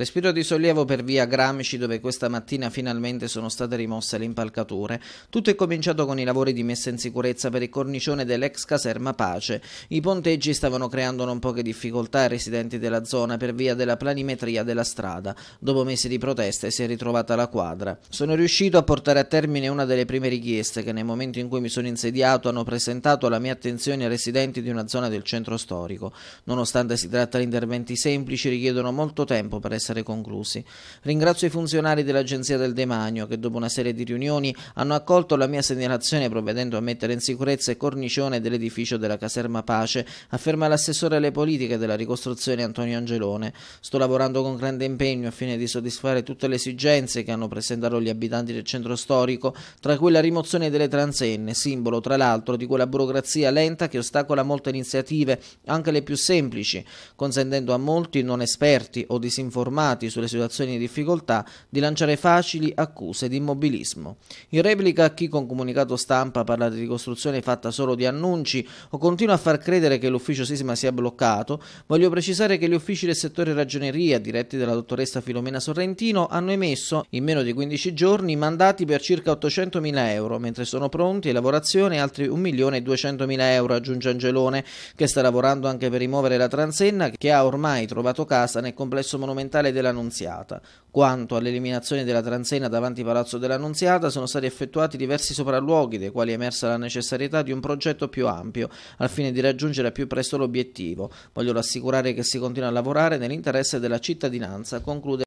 Respiro di sollievo per via Gramsci dove questa mattina finalmente sono state rimosse le impalcature. Tutto è cominciato con i lavori di messa in sicurezza per il cornicione dell'ex caserma Pace. I ponteggi stavano creando non poche difficoltà ai residenti della zona per via della planimetria della strada. Dopo mesi di proteste si è ritrovata la quadra. Sono riuscito a portare a termine una delle prime richieste che nel momento in cui mi sono insediato hanno presentato alla mia attenzione ai residenti di una zona del centro storico. Nonostante si tratta di interventi semplici richiedono molto tempo per essere essere conclusi. Ringrazio i funzionari dell'Agenzia del Demanio che dopo una serie di riunioni hanno accolto la mia segnalazione provvedendo a mettere in sicurezza il cornicione dell'edificio della caserma Pace, afferma l'assessore alle politiche della ricostruzione Antonio Angelone. Sto lavorando con grande impegno a fine di soddisfare tutte le esigenze che hanno presentato gli abitanti del centro storico, tra cui la rimozione delle transenne, simbolo tra l'altro di quella burocrazia lenta che ostacola molte iniziative, anche le più semplici, consentendo a molti non esperti o disinformati informati sulle situazioni di difficoltà, di lanciare facili accuse di immobilismo. In replica a chi con comunicato stampa parla di ricostruzione fatta solo di annunci o continua a far credere che l'ufficio sisma sia bloccato, voglio precisare che gli uffici del settore ragioneria, diretti dalla dottoressa Filomena Sorrentino, hanno emesso, in meno di 15 giorni, mandati per circa 800.000 euro, mentre sono pronti in lavorazione altri 1.200.000 euro, aggiunge Angelone, che sta lavorando anche per rimuovere la transenna che ha ormai trovato casa nel complesso monumentale Capitale dell'Annunziata. Quanto all'eliminazione della transena davanti Palazzo dell'Annunziata, sono stati effettuati diversi sopralluoghi, dei quali è emersa la necessità di un progetto più ampio, al fine di raggiungere a più presto l'obiettivo. Voglio rassicurare che si continua a lavorare nell'interesse della cittadinanza, conclude